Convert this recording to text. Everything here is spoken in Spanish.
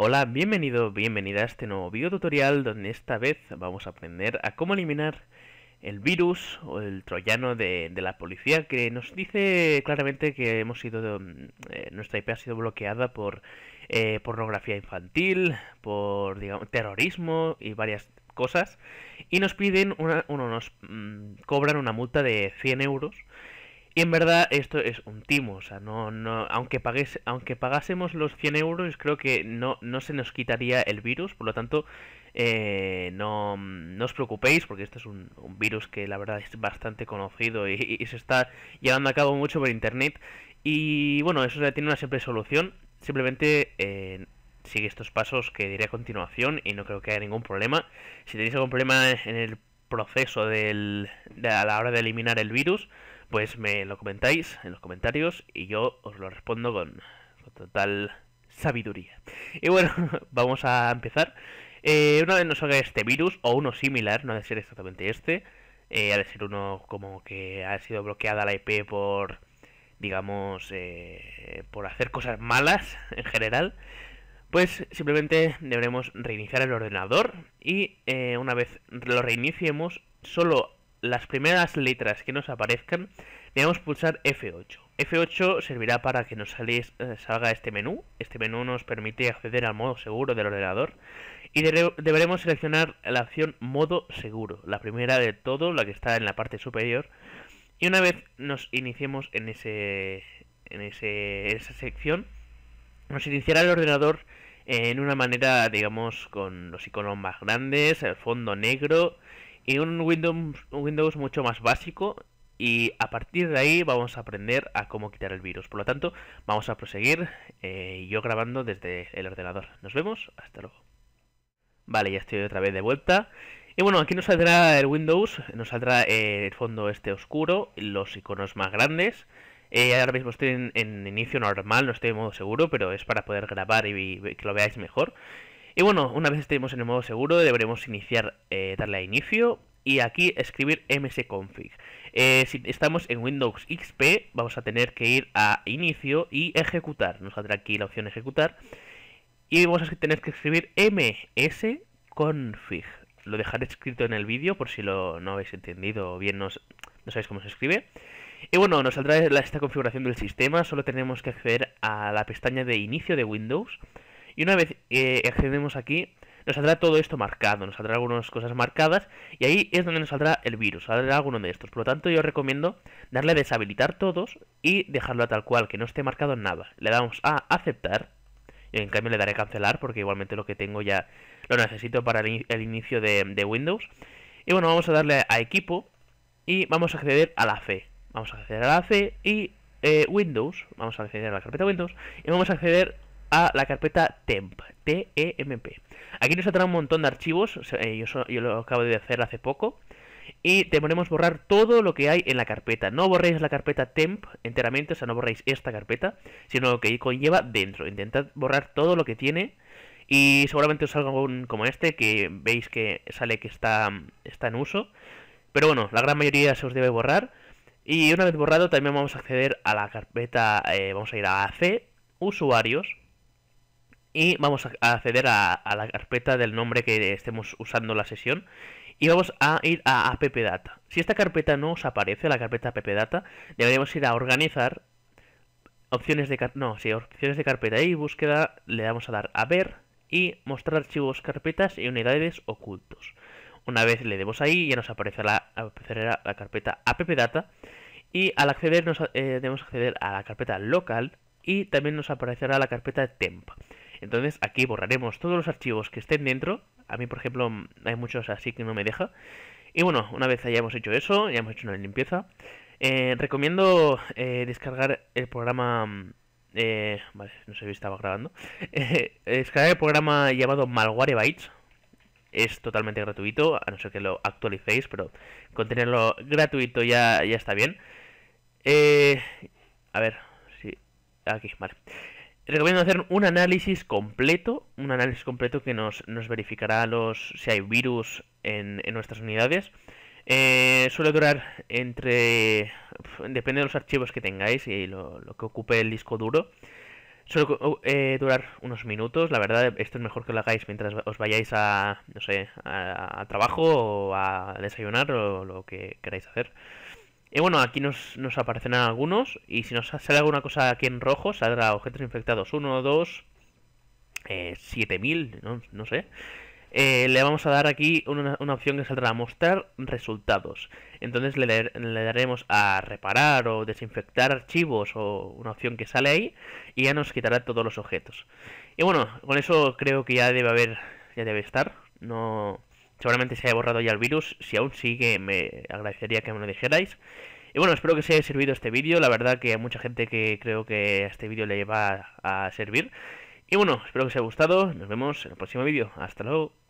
Hola, bienvenido, bienvenida a este nuevo video tutorial donde esta vez vamos a aprender a cómo eliminar el virus o el troyano de, la policía que nos dice claramente que hemos sido mm, eh, nuestra IP ha sido bloqueada por eh, pornografía infantil, por terrorismo y varias cosas y nos piden uno nos mm, cobran una multa de 100 euros y en verdad esto es un timo, o sea, no, no, aunque, pagues, aunque pagásemos los 100 euros, creo que no, no se nos quitaría el virus, por lo tanto, eh, no, os preocupéis, porque esto es un, virus que la verdad es bastante conocido y, se está llevando a cabo mucho por internet. Y bueno, eso ya tiene una simple solución, simplemente eh, sigue estos pasos que diré a continuación y no creo que haya ningún problema. Si tenéis algún problema en el proceso del, de, a la hora de eliminar el virus, pues me lo comentáis en los comentarios y yo os lo respondo con, total sabiduría. Y bueno, vamos a empezar. Eh, una vez nos salga este virus, o uno similar, no ha de ser exactamente este, eh, ha de ser uno como que ha sido bloqueada la IP por, digamos, eh, por hacer cosas malas en general, pues simplemente deberemos reiniciar el ordenador y una vez lo reiniciemos, solo las primeras letras que nos aparezcan, debemos pulsar F8. F8 servirá para que nos eh, salga este menú. Este menú nos permite acceder al modo seguro del ordenador. Y deberemos seleccionar la opción modo seguro, la primera de todo, la que está en la parte superior. Y una vez nos iniciemos en, ese, en, ese, en esa sección, nos iniciará el ordenador en una manera, digamos, con los iconos más grandes, el fondo negro, y un Windows, Windows mucho más básico y a partir de ahí vamos a aprender a cómo quitar el virus. Por lo tanto, vamos a proseguir eh, yo grabando desde el ordenador. Nos vemos, hasta luego. Vale, ya estoy otra vez de vuelta. Y bueno, aquí nos saldrá el Windows, nos saldrá eh, el fondo este oscuro, los iconos más grandes. Eh, ahora mismo estoy en, inicio normal, no estoy en modo seguro, pero es para poder grabar y que lo veáis mejor. Y bueno, una vez estemos en el modo seguro, deberemos iniciar, eh, darle a inicio y aquí escribir msconfig. Eh, si estamos en Windows XP, vamos a tener que ir a inicio y ejecutar. Nos saldrá aquí la opción ejecutar. Y vamos a tener que escribir msconfig. Lo dejaré escrito en el vídeo por si lo, no habéis entendido bien, no, no sabéis cómo se escribe. Y bueno, nos saldrá esta configuración del sistema, solo tenemos que acceder a la pestaña de inicio de Windows y una vez eh, accedemos aquí, nos saldrá todo esto marcado, nos saldrán algunas cosas marcadas y ahí es donde nos saldrá el virus, saldrá alguno de estos. Por lo tanto, yo recomiendo darle a deshabilitar todos y dejarlo a tal cual, que no esté marcado nada. Le damos a aceptar, y en cambio le daré a cancelar porque igualmente lo que tengo ya lo necesito para el inicio de, Windows. Y bueno, vamos a darle a equipo y vamos a acceder a la C. Vamos a acceder a la C y eh, Windows, vamos a acceder a la carpeta Windows y vamos a acceder a la carpeta temp, T-E-M-P. Aquí nos atrae un montón de archivos, eh, yo, yo, lo acabo de hacer hace poco, y te ponemos borrar todo lo que hay en la carpeta. No borréis la carpeta temp enteramente, o sea, no borréis esta carpeta, sino lo que conlleva dentro. Intentad borrar todo lo que tiene y seguramente os salga un como este que veis que sale que está, está en uso. Pero bueno, la gran mayoría se os debe borrar. Y una vez borrado también vamos a acceder a la carpeta, eh, vamos a ir a AC: usuarios, y vamos a acceder a, la carpeta del nombre que estemos usando la sesión y vamos a ir a appdata. Si esta carpeta no os aparece, la carpeta appdata, deberíamos ir a organizar opciones de no, opciones de carpeta y búsqueda, le damos a dar a ver y mostrar archivos, carpetas y unidades ocultos. Una vez le demos ahí ya nos aparecerá, aparecerá la carpeta appdata y al acceder nos, eh, debemos acceder a la carpeta local y también nos aparecerá la carpeta temp. Entonces aquí borraremos todos los archivos que estén dentro. A mí, por ejemplo, hay muchos así que no me deja. Y bueno, una vez hayamos hecho eso, ya hemos hecho una limpieza, eh, recomiendo eh, descargar el programa... Eh, vale, no sé si estaba grabando. descargar el programa llamado Malwarebytes. Es totalmente gratuito, a no ser que lo actualicéis, pero con tenerlo gratuito ya, ya está bien. a ver, sí, aquí, vale recomiendo hacer un análisis completo, un análisis completo que nos, verificará si hay virus en, nuestras unidades. Eh, suele durar entre... depende de los archivos que tengáis y lo, que ocupe el disco duro. Suele uh, eh, durar unos minutos, la verdad esto es mejor que lo hagáis mientras os vayáis a, no sé, a, a trabajo o a desayunar o lo que queráis hacer. Y bueno, aquí nos, nos aparecerán algunos. Y si nos sale alguna cosa aquí en rojo, saldrá objetos infectados 1, 2, 7000, no, no sé. Eh, le vamos a dar aquí una, opción que saldrá a mostrar resultados. Entonces le, le, daremos a reparar o desinfectar archivos o una opción que sale ahí y ya nos quitará todos los objetos. Y bueno, con eso creo que ya debe haber, ya debe estar. No, Seguramente se haya borrado ya el virus. Si aún sigue, me agradecería que me lo dijerais. Y bueno, espero que os haya servido este vídeo. La verdad que hay mucha gente que creo que a este vídeo le va a servir. Y bueno, espero que os haya gustado. Nos vemos en el próximo vídeo. Hasta luego.